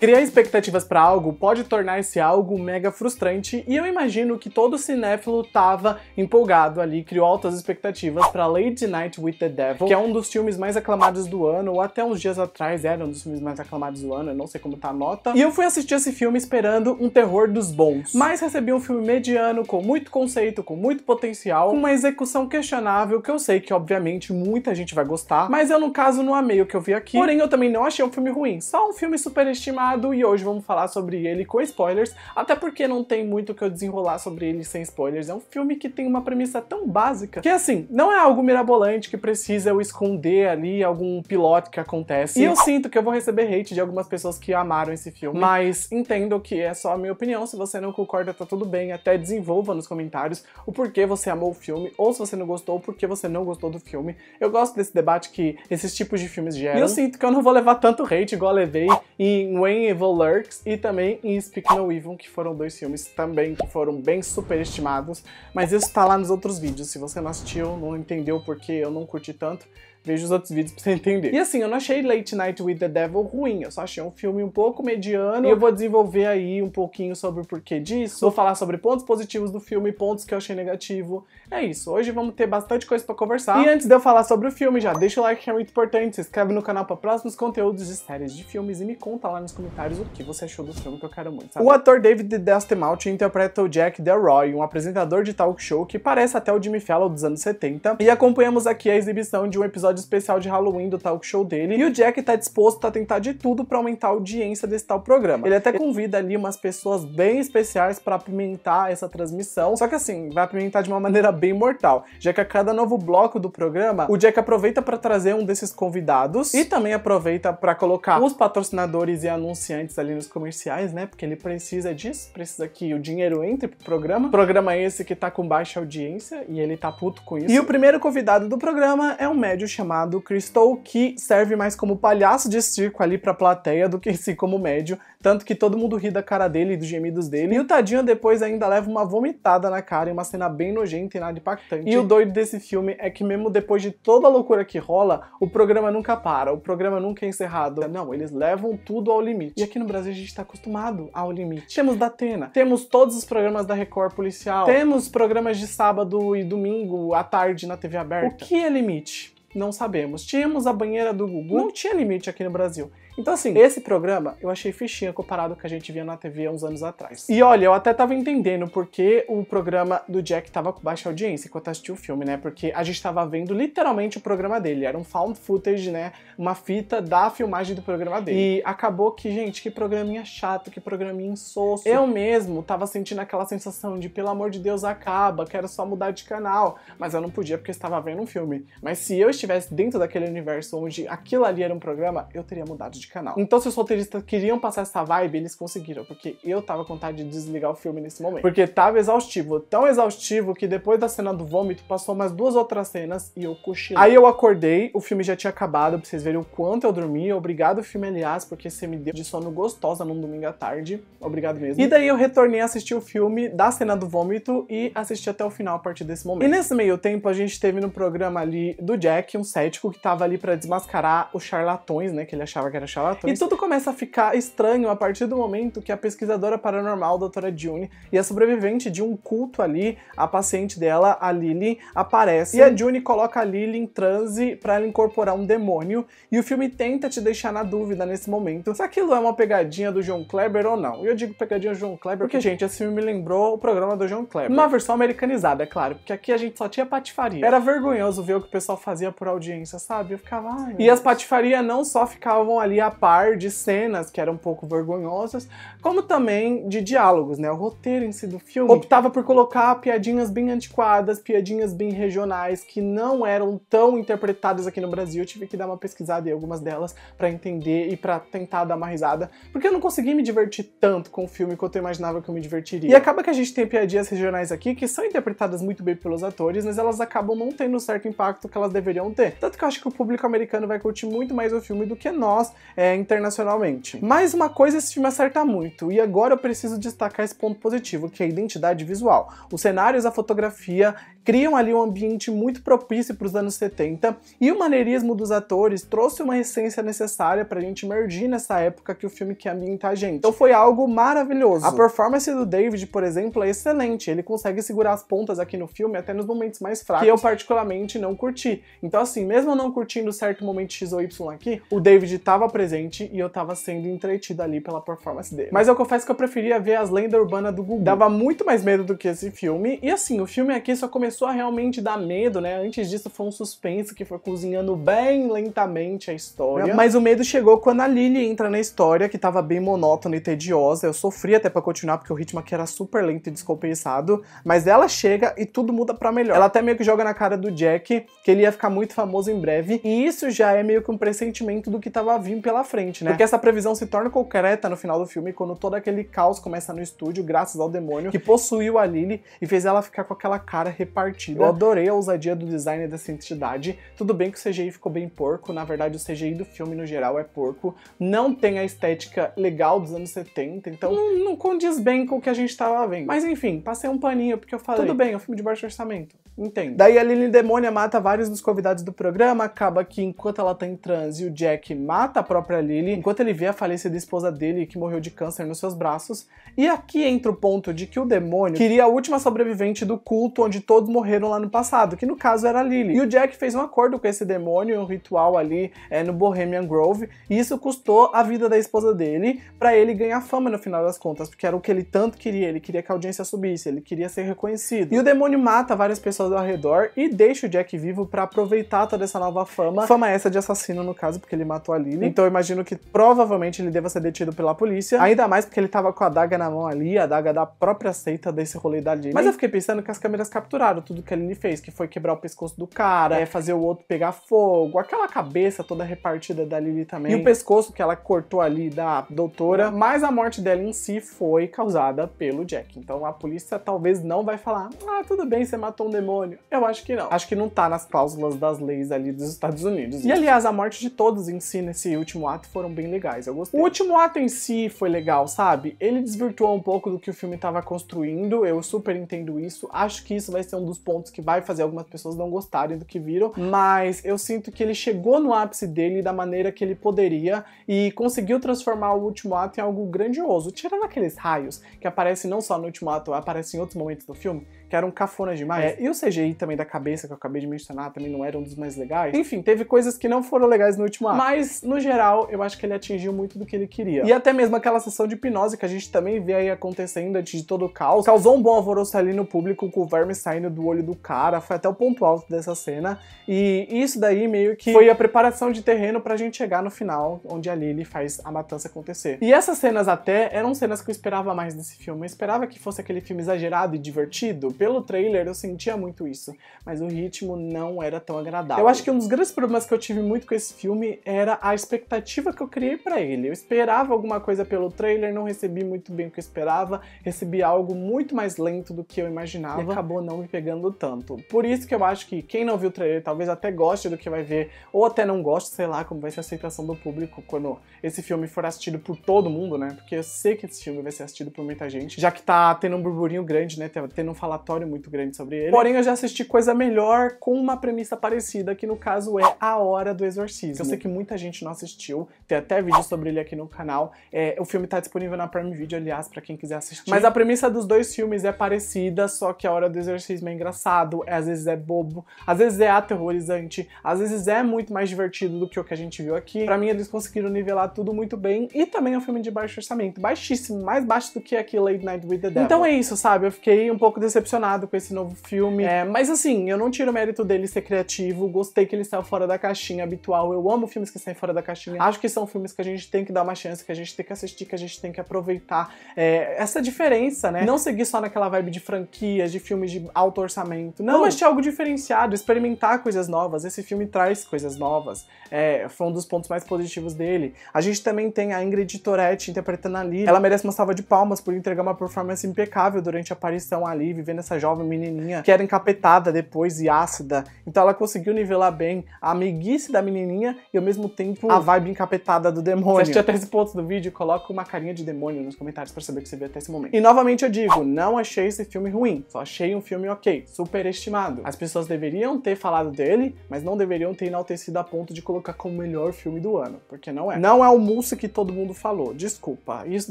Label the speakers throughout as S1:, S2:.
S1: Criar expectativas para algo pode tornar esse algo mega frustrante e eu imagino que todo cinéfilo tava empolgado ali, criou altas expectativas para Lady Night with the Devil, que é um dos filmes mais aclamados do ano, ou até uns dias atrás era um dos filmes mais aclamados do ano, eu não sei como tá a nota. E eu fui assistir esse filme esperando um terror dos bons, mas recebi um filme mediano, com muito conceito, com muito potencial, com uma execução questionável que eu sei que obviamente muita gente vai gostar, mas eu no caso não amei o que eu vi aqui. Porém, eu também não achei um filme ruim, só um filme superestimado lançado e hoje vamos falar sobre ele com spoilers, até porque não tem muito que eu desenrolar sobre ele sem spoilers. É um filme que tem uma premissa tão básica que, assim, não é algo mirabolante que precisa eu esconder ali algum piloto que acontece. E eu sinto que eu vou receber hate de algumas pessoas que amaram esse filme, mas entendo que é só a minha opinião. Se você não concorda, tá tudo bem. Até desenvolva nos comentários o porquê você amou o filme ou se você não gostou, o porquê você não gostou do filme. Eu gosto desse debate que esses tipos de filmes geram. E eu sinto que eu não vou levar tanto hate igual levei em Wayne em Evil Lurks e também em Speak No Evil, que foram dois filmes também que foram bem superestimados, mas isso tá lá nos outros vídeos. Se você não assistiu, não entendeu porque eu não curti tanto, Veja os outros vídeos pra você entender. E assim, eu não achei Late Night with the Devil ruim, eu só achei um filme um pouco mediano. E eu vou desenvolver aí um pouquinho sobre o porquê disso. Vou falar sobre pontos positivos do filme, pontos que eu achei negativo. É isso, hoje vamos ter bastante coisa pra conversar. E antes de eu falar sobre o filme, já deixa o like que é muito importante, se inscreve no canal pra próximos conteúdos de séries de filmes e me conta lá nos comentários o que você achou do filme que eu quero muito O ator David Destemalt interpreta o Jack Delroy, um apresentador de talk show que parece até o Jimmy Fallon dos anos 70. E acompanhamos aqui a exibição de um episódio episódio especial de Halloween do talk show dele, e o Jack tá disposto a tentar de tudo para aumentar a audiência desse tal programa. Ele até convida ali umas pessoas bem especiais para apimentar essa transmissão, só que assim, vai apimentar de uma maneira bem mortal, já que a cada novo bloco do programa, o Jack aproveita para trazer um desses convidados e também aproveita para colocar os patrocinadores e anunciantes ali nos comerciais, né? Porque ele precisa disso, precisa que o dinheiro entre pro programa. programa esse que tá com baixa audiência e ele tá puto com isso. E o primeiro convidado do programa é um médio chamado Crystal, que serve mais como palhaço de circo ali pra plateia do que sim como médio, tanto que todo mundo ri da cara dele e dos gemidos dele. E o tadinho depois ainda leva uma vomitada na cara em uma cena bem nojenta e nada impactante. E o doido desse filme é que mesmo depois de toda a loucura que rola, o programa nunca para, o programa nunca é encerrado. Não, eles levam tudo ao limite. E aqui no Brasil a gente tá acostumado ao limite. Temos da Atena, temos todos os programas da Record Policial, temos programas de sábado e domingo à tarde na TV aberta. O que é limite? Não sabemos. Tínhamos a banheira do Gugu, não tinha limite aqui no Brasil. Então, assim, esse programa eu achei fichinha comparado com o que a gente via na TV há uns anos atrás. E olha, eu até tava entendendo porque o programa do Jack tava com baixa audiência enquanto assistia o filme, né? Porque a gente tava vendo literalmente o programa dele. Era um found footage, né? Uma fita da filmagem do programa dele. E acabou que, gente, que programinha chato, que programinha insosso. Eu mesmo tava sentindo aquela sensação de, pelo amor de Deus, acaba, quero só mudar de canal. Mas eu não podia porque eu estava vendo um filme. Mas se eu estivesse dentro daquele universo onde aquilo ali era um programa, eu teria mudado de canal. Então, se os roteiristas queriam passar essa vibe, eles conseguiram, porque eu tava com vontade de desligar o filme nesse momento. Porque tava exaustivo, tão exaustivo que depois da cena do vômito, passou mais duas outras cenas e eu cochilei. Aí eu acordei, o filme já tinha acabado, pra vocês verem o quanto eu dormi. Obrigado, filme, aliás, porque você me deu de sono gostosa num domingo à tarde. Obrigado mesmo. E daí eu retornei a assistir o filme da cena do vômito e assisti até o final a partir desse momento. E nesse meio tempo, a gente teve no programa ali do Jack, um cético que tava ali para desmascarar os charlatões, né, que ele achava que era charlatão e tudo começa a ficar estranho a partir do momento que a pesquisadora paranormal, doutora June, e a sobrevivente de um culto ali, a paciente dela, a Lily, aparece. E a June coloca a Lily em transe para ela incorporar um demônio. E o filme tenta te deixar na dúvida nesse momento se aquilo é uma pegadinha do John Kleber ou não. E eu digo pegadinha do John Kleber porque, gente, esse filme me lembrou o programa do John Kleber. Uma versão americanizada, é claro, porque aqui a gente só tinha patifaria. Era vergonhoso ver o que o pessoal fazia por audiência, sabe? Eu ficava, ai. E as patifarias não só ficavam ali a par de cenas que eram um pouco vergonhosas, como também de diálogos, né? O roteiro em si do filme optava por colocar piadinhas bem antiquadas, piadinhas bem regionais que não eram tão interpretadas aqui no Brasil. Eu tive que dar uma pesquisada em algumas delas para entender e para tentar dar uma risada, porque eu não consegui me divertir tanto com o filme quanto eu imaginava que eu me divertiria. E acaba que a gente tem piadinhas regionais aqui que são interpretadas muito bem pelos atores, mas elas acabam não tendo o certo impacto que elas deveriam ter. Tanto que eu acho que o público americano vai curtir muito mais o filme do que nós, é, internacionalmente. Mais uma coisa esse filme acerta muito, e agora eu preciso destacar esse ponto positivo, que é a identidade visual. Os cenários, a fotografia criam ali um ambiente muito propício para os anos 70, e o maneirismo dos atores trouxe uma essência necessária para a gente mergir nessa época que o filme quer ambientar a gente. Então foi algo maravilhoso. A performance do David, por exemplo, é excelente, ele consegue segurar as pontas aqui no filme até nos momentos mais fracos, que eu particularmente não curti. Então assim, mesmo não curtindo certo momento X ou Y aqui, o David estava presente e eu tava sendo entretida ali pela performance dele. Mas é eu confesso que eu preferia ver as lendas urbanas do Gugu. Dava muito mais medo do que esse filme. E assim, o filme aqui só começou a realmente dar medo, né? Antes disso foi um suspense que foi cozinhando bem lentamente a história. Mas o medo chegou quando a Lily entra na história, que tava bem monótona e tediosa. Eu sofri até para continuar porque o ritmo aqui era super lento e descompensado. Mas ela chega e tudo muda para melhor. Ela até meio que joga na cara do Jack que ele ia ficar muito famoso em breve. E isso já é meio que um pressentimento do que tava vindo pela frente, né? Porque essa previsão se torna concreta no final do filme, quando todo aquele caos começa no estúdio, graças ao demônio que possuiu a Lily e fez ela ficar com aquela cara repartida. Eu adorei a ousadia do design dessa entidade. Tudo bem que o CGI ficou bem porco, na verdade o CGI do filme no geral é porco. Não tem a estética legal dos anos 70, então não, não condiz bem com o que a gente tava vendo. Mas enfim, passei um paninho porque eu falei, tudo bem, é um filme de baixo orçamento. Entendo. Daí a Lily Demônia mata vários dos convidados do programa, acaba que enquanto ela tá em transe, o Jack mata a própria Lily, enquanto ele vê a falecida esposa dele que morreu de câncer nos seus braços. E aqui entra o ponto de que o demônio queria a última sobrevivente do culto onde todos morreram lá no passado, que no caso era a Lily. E o Jack fez um acordo com esse demônio, um ritual ali é, no Bohemian Grove, e isso custou a vida da esposa dele para ele ganhar fama no final das contas, porque era o que ele tanto queria, ele queria que a audiência subisse, ele queria ser reconhecido. E o demônio mata várias pessoas ao redor e deixa o Jack vivo para aproveitar toda essa nova fama. Fama essa de assassino, no caso, porque ele matou a Lily. Então eu imagino que provavelmente ele deva ser detido pela polícia. Ainda mais porque ele tava com a daga na mão ali, a daga da própria seita desse rolê da Lily. Mas eu fiquei pensando que as câmeras capturaram tudo que a Lily fez, que foi quebrar o pescoço do cara, é fazer o outro pegar fogo, aquela cabeça toda repartida da Lily também. E o pescoço que ela cortou ali da doutora. Mas a morte dela em si foi causada pelo Jack. Então a polícia talvez não vai falar: ah, tudo bem, você matou um demônio matrimônio? Eu acho que não. Acho que não tá nas cláusulas das leis ali dos Estados Unidos. E né? aliás, a morte de todos em si nesse último ato foram bem legais, eu gostei. O último ato em si foi legal, sabe? Ele desvirtuou um pouco do que o filme tava construindo, eu super entendo isso. Acho que isso vai ser um dos pontos que vai fazer algumas pessoas não gostarem do que viram, mas eu sinto que ele chegou no ápice dele da maneira que ele poderia e conseguiu transformar o último ato em algo grandioso, tirando aqueles raios que aparecem não só no último ato, aparecem em outros momentos do filme que eram cafonas demais. É, e o CGI também da cabeça, que eu acabei de mencionar, também não era um dos mais legais. Enfim, teve coisas que não foram legais no último ato. Mas, no geral, eu acho que ele atingiu muito do que ele queria. E até mesmo aquela sessão de hipnose que a gente também vê aí acontecendo antes de todo o caos, causou um bom alvoroço ali no público, com o verme saindo do olho do cara, foi até o ponto alto dessa cena. E isso daí meio que foi a preparação de terreno pra gente chegar no final, onde a Lily faz a matança acontecer. E essas cenas até eram cenas que eu esperava mais desse filme. Eu esperava que fosse aquele filme exagerado e divertido, pelo trailer eu sentia muito isso, mas o ritmo não era tão agradável. Eu acho que um dos grandes problemas que eu tive muito com esse filme era a expectativa que eu criei para ele. Eu esperava alguma coisa pelo trailer, não recebi muito bem o que eu esperava, recebi algo muito mais lento do que eu imaginava e acabou não me pegando tanto. Por isso que eu acho que quem não viu o trailer talvez até goste do que vai ver, ou até não goste, sei lá, como vai ser a aceitação do público quando esse filme for assistido por todo mundo, né? Porque eu sei que esse filme vai ser assistido por muita gente, já que tá tendo um burburinho grande, né? Tá tendo um falatório repertório muito grande sobre ele. Porém, eu já assisti coisa melhor com uma premissa parecida, que no caso é A Hora do Exorcismo. Eu sei que muita gente não assistiu, tem até vídeo sobre ele aqui no canal. É, o filme tá disponível na Prime Video, aliás, para quem quiser assistir. Mas a premissa dos dois filmes é parecida, só que A Hora do Exorcismo é engraçado, é, às vezes é bobo, às vezes é aterrorizante, às vezes é muito mais divertido do que o que a gente viu aqui. Para mim, eles conseguiram nivelar tudo muito bem. E também é um filme de baixo orçamento, baixíssimo, mais baixo do que aqui Late Night with the Devil. Então é isso, sabe? Eu fiquei um pouco decepcionado emocionado com esse novo filme. É, mas assim, eu não tiro o mérito dele ser criativo, gostei que ele saiu fora da caixinha habitual. Eu amo filmes que saem fora da caixinha. Acho que são filmes que a gente tem que dar uma chance, que a gente tem que assistir, que a gente tem que aproveitar. É, essa diferença, né? Não seguir só naquela vibe de franquias, de filmes de alto orçamento. Não, mas ter algo diferenciado, experimentar coisas novas. Esse filme traz coisas novas. É, foi um dos pontos mais positivos dele. A gente também tem a Ingrid Toretti interpretando a Lily. Ela merece uma salva de palmas por entregar uma performance impecável durante a aparição ali, vivendo essa jovem menininha que era encapetada depois e ácida. Então ela conseguiu nivelar bem a amiguice da menininha e ao mesmo tempo a hum. vibe encapetada do demônio. Se até esse ponto do vídeo, coloca uma carinha de demônio nos comentários para saber que você viu até esse momento. E novamente eu digo, não achei esse filme ruim, só achei um filme ok, superestimado. As pessoas deveriam ter falado dele, mas não deveriam ter enaltecido a ponto de colocar como o melhor filme do ano, porque não é. Não é o Mulse que todo mundo falou, desculpa. Isso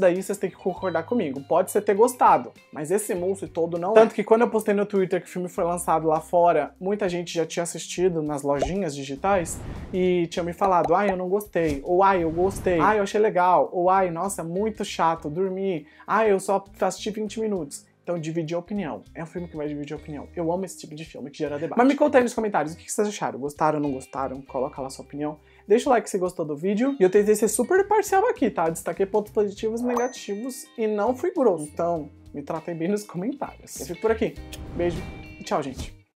S1: daí vocês têm que concordar comigo. Pode ser ter gostado, mas esse Mulse todo não é. Tanto é que quando eu postei no Twitter que o filme foi lançado lá fora, muita gente já tinha assistido nas lojinhas digitais e tinha me falado, ai, eu não gostei, ou ai, eu gostei, ai, eu achei legal, ou ai, nossa, muito chato, dormi, ai, eu só assisti 20 minutos. Então, dividir opinião. É um filme que vai dividir opinião. Eu amo esse tipo de filme que gera debate. Mas me conta aí nos comentários o que vocês acharam. Gostaram, não gostaram? Coloca lá sua opinião. Deixa o like se gostou do vídeo. E eu tentei ser é super parcial aqui, tá? Destaquei pontos positivos e negativos e não fui grosso. Então, me tratem bem nos comentários. Eu fico por aqui. Beijo e tchau, gente.